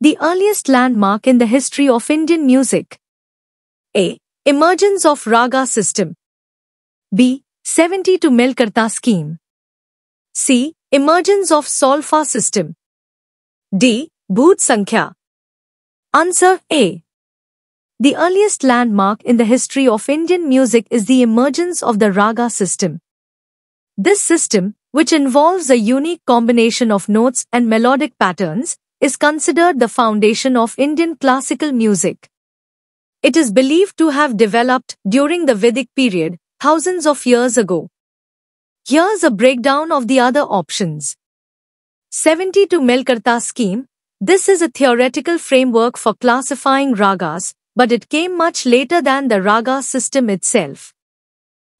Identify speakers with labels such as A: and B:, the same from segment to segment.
A: the earliest landmark in the history of Indian music. A. Emergence of Raga system. B. 70 to Melkarta scheme. C. Emergence of Solfa system. D. Bhut Sankhya. Answer A. The earliest landmark in the history of Indian music is the emergence of the Raga system. This system, which involves a unique combination of notes and melodic patterns, is considered the foundation of Indian classical music. It is believed to have developed during the Vedic period, thousands of years ago. Here's a breakdown of the other options. 72 Melkarta scheme. This is a theoretical framework for classifying ragas, but it came much later than the raga system itself.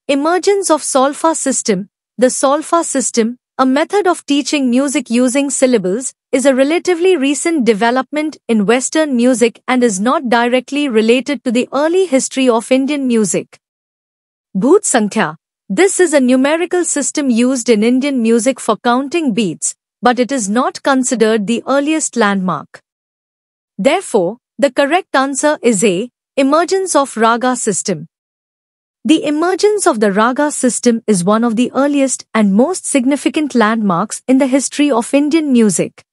A: Emergence of solfa system. The solfa system, a method of teaching music using syllables, is a relatively recent development in Western music and is not directly related to the early history of Indian music. Bhoot Sankhya This is a numerical system used in Indian music for counting beats, but it is not considered the earliest landmark. Therefore, the correct answer is A. Emergence of Raga system. The emergence of the Raga system is one of the earliest and most significant landmarks in the history of Indian music.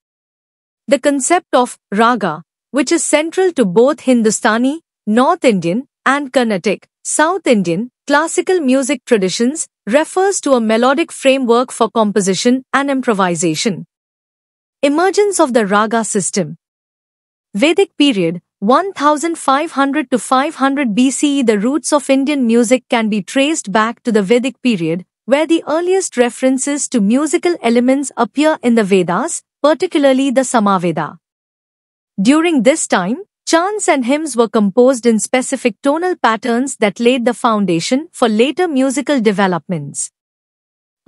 A: The concept of raga, which is central to both Hindustani, North Indian, and Carnatic, South Indian, classical music traditions, refers to a melodic framework for composition and improvisation. Emergence of the raga system. Vedic period, 1500 to 500 BCE The roots of Indian music can be traced back to the Vedic period, where the earliest references to musical elements appear in the Vedas, particularly the Samaveda. During this time, chants and hymns were composed in specific tonal patterns that laid the foundation for later musical developments.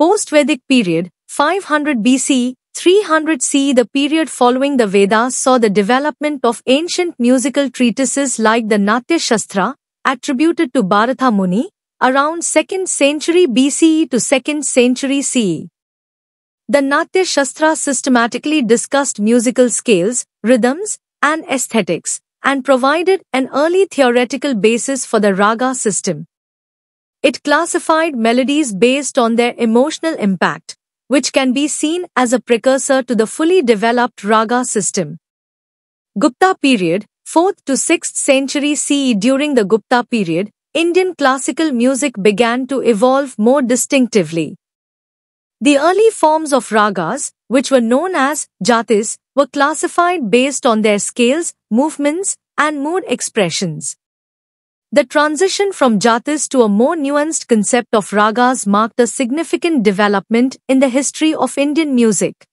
A: Post-Vedic period, 500 BCE, 300 CE the period following the Vedas saw the development of ancient musical treatises like the Natya Shastra, attributed to Bharatha Muni, around 2nd century BCE to 2nd century CE. The Natya Shastra systematically discussed musical scales, rhythms, and aesthetics, and provided an early theoretical basis for the raga system. It classified melodies based on their emotional impact, which can be seen as a precursor to the fully developed raga system. Gupta period, 4th to 6th century CE during the Gupta period, Indian classical music began to evolve more distinctively. The early forms of ragas, which were known as jatis, were classified based on their scales, movements, and mood expressions. The transition from jatis to a more nuanced concept of ragas marked a significant development in the history of Indian music.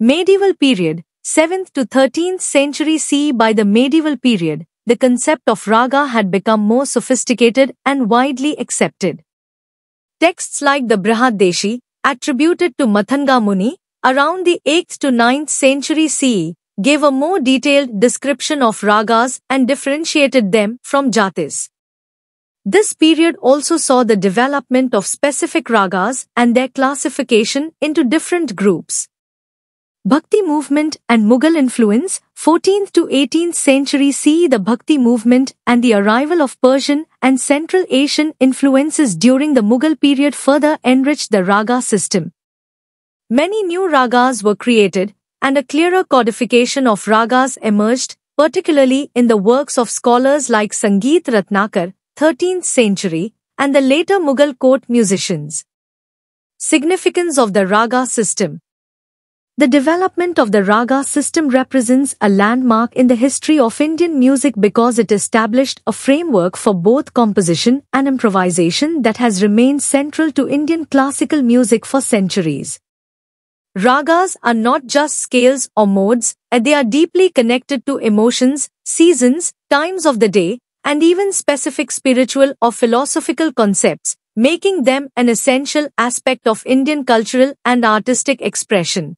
A: Medieval period, 7th to 13th century CE by the medieval period, the concept of raga had become more sophisticated and widely accepted. Texts like the Brihadeshi, attributed to Mathanga Muni, around the 8th to 9th century CE, gave a more detailed description of ragas and differentiated them from jatis. This period also saw the development of specific ragas and their classification into different groups. Bhakti movement and Mughal influence 14th to 18th century CE The Bhakti movement and the arrival of Persian and Central Asian influences during the Mughal period further enriched the raga system. Many new ragas were created and a clearer codification of ragas emerged, particularly in the works of scholars like Sangeet Ratnakar, 13th century, and the later Mughal court musicians. Significance of the raga system the development of the raga system represents a landmark in the history of Indian music because it established a framework for both composition and improvisation that has remained central to Indian classical music for centuries. Ragas are not just scales or modes, they are deeply connected to emotions, seasons, times of the day, and even specific spiritual or philosophical concepts, making them an essential aspect of Indian cultural and artistic expression.